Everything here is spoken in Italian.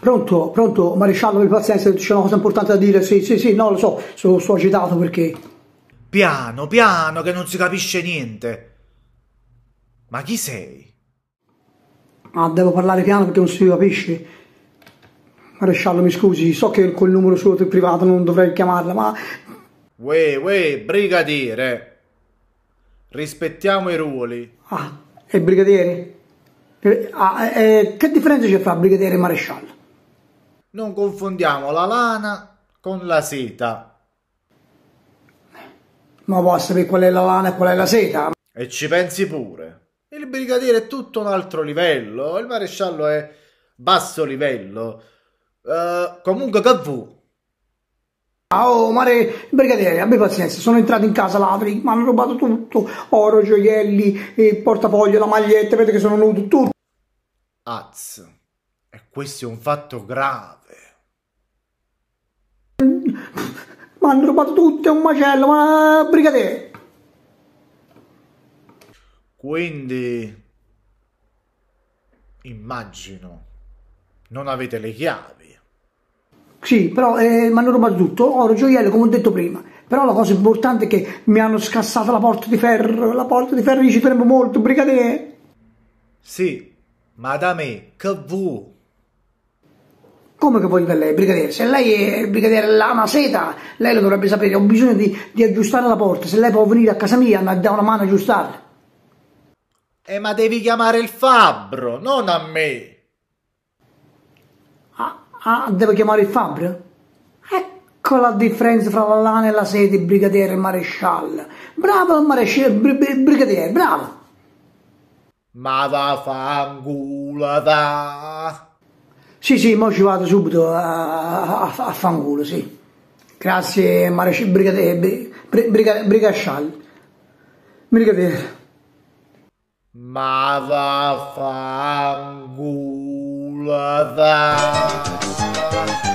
Pronto, pronto, maresciallo, per pazienza, c'è una cosa importante da dire. Sì, sì, sì, no, lo so, sono, sono agitato perché. Piano, piano, che non si capisce niente. Ma chi sei? Ah, devo parlare piano perché non si capisce. Maresciallo, mi scusi, so che col numero suo privato non dovrei chiamarla, ma. Uè, uè, brigadiere. Rispettiamo i ruoli. Ah, e brigadiere? Eh, ah, eh, che differenza c'è fra brigadiere e maresciallo? Non confondiamo la lana con la seta. Ma vuoi sapere qual è la lana e qual è la seta? E ci pensi pure. Il brigadiere è tutto un altro livello, il maresciallo è basso livello. Uh, comunque che vu? Oh, mare, brigadiere, abbi pazienza, sono entrato in casa ladri, mi hanno rubato tutto, oro, gioielli, il eh, portafoglio, la maglietta, vedete che sono nudo, tutto. Az, e questo è un fatto grave. Ma hanno rubato tutto, è un macello, ma brigate! Quindi immagino non avete le chiavi. Sì, però eh, mi hanno rubato tutto, oro, gioielli, come ho detto prima. Però la cosa importante è che mi hanno scassato la porta di ferro, la porta di ferro ci tenevo molto, brigate! Sì, ma da me, che vuoi? Come che poi lei brigadiere? Se lei è brigadiere lama seta, lei lo dovrebbe sapere, ho bisogno di, di aggiustare la porta, se lei può venire a casa mia mi dà una mano a aggiustarla. Eh ma devi chiamare il fabbro, non a me. Ah, ah devo chiamare il fabbro? Ecco la differenza fra la lana e la seta, il brigadiere e il maresciallo. Bravo il maresciallo, br br brigadiere, bravo. Ma va fangulata. Sì, sì, mo ci vado subito a, a, a fanculo, sì. Grazie Maresci Brigadier, bri, briga, Brigascial. Brigadier. Ma vaffanculo.